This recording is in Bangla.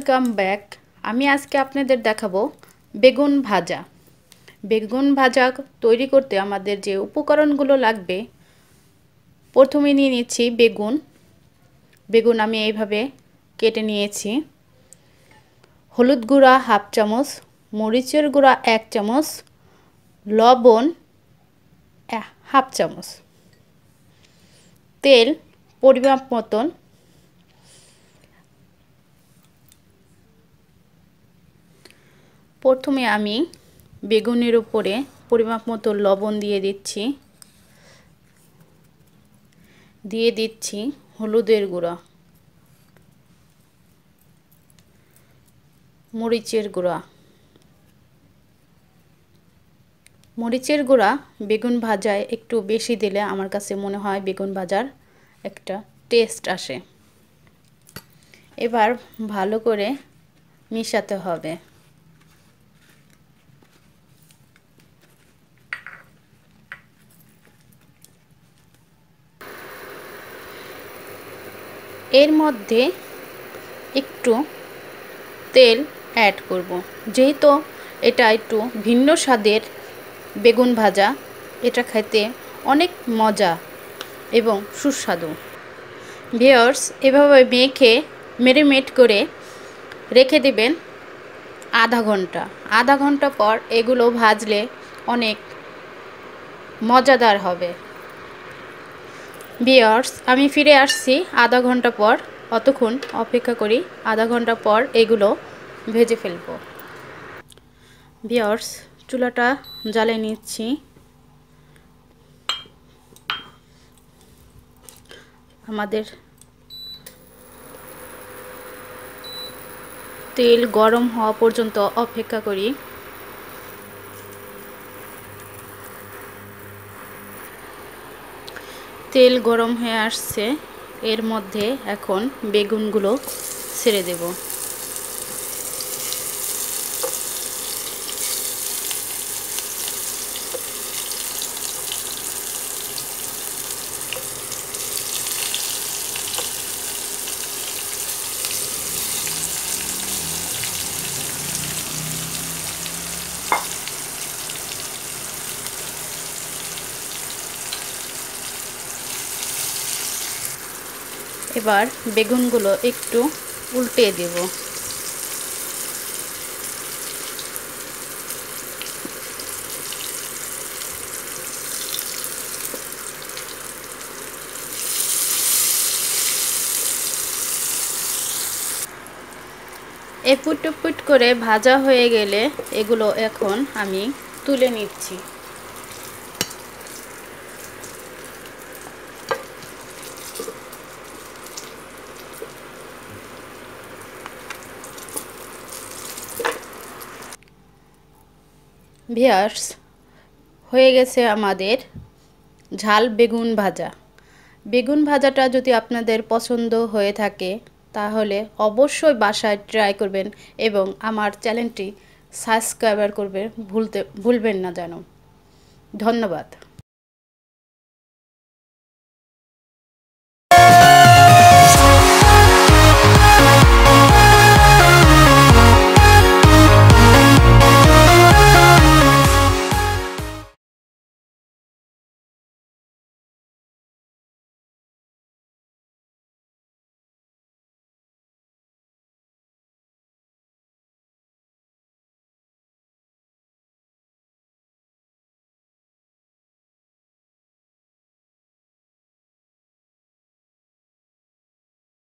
ওয়েলকাম ব্যাক আমি আজকে আপনাদের দেখাবো বেগুন ভাজা বেগুন ভাজা তৈরি করতে আমাদের যে উপকরণগুলো লাগবে প্রথমে নিয়ে নিচ্ছি বেগুন বেগুন আমি এইভাবে কেটে নিয়েছি হলুদ গুঁড়া হাফ চামচ মরিচের গুঁড়া এক চামচ লবণ হাফ চামচ তেল পরিমাপ মতন প্রথমে আমি বেগুনের উপরে পরিমাপ মতো লবণ দিয়ে দিচ্ছি দিয়ে দিচ্ছি হলুদের গুঁড়া মরিচের গুঁড়া মরিচের গুঁড়া বেগুন ভাজায় একটু বেশি দিলে আমার কাছে মনে হয় বেগুন ভাজার একটা টেস্ট আসে এবার ভালো করে মিশাতে হবে এর মধ্যে একটু তেল অ্যাড করব। যেহেতু এটা একটু ভিন্ন স্বাদের বেগুন ভাজা এটা খেতে অনেক মজা এবং সুস্বাদু ভিওর্স এভাবে মেখে মেরিমেট করে রেখে দেবেন আধা ঘন্টা আধা ঘন্টা পর এগুলো ভাজলে অনেক মজাদার হবে বিয়ার্স আমি ফিরে আসছি আধা ঘন্টা পর অতক্ষণ অপেক্ষা করি আধা ঘন্টা পর এগুলো ভেজে ফেলব বিয়ার্স চুলাটা জ্বালে নিচ্ছি আমাদের তেল গরম হওয়া পর্যন্ত অপেক্ষা করি তেল গরম হয়ে আসছে এর মধ্যে এখন বেগুনগুলো ছেড়ে দেবো এবার বেগুনগুলো একটু উল্টে দেব এপুট টুপুট করে ভাজা হয়ে গেলে এগুলো এখন আমি তুলে নিচ্ছি ভিয়ার্স হয়ে গেছে আমাদের ঝাল বেগুন ভাজা বেগুন ভাজাটা যদি আপনাদের পছন্দ হয়ে থাকে তাহলে অবশ্যই বাসায় ট্রাই করবেন এবং আমার চ্যানেলটি সাবস্ক্রাইবার করবেন ভুলতে ভুলবেন না যেন ধন্যবাদ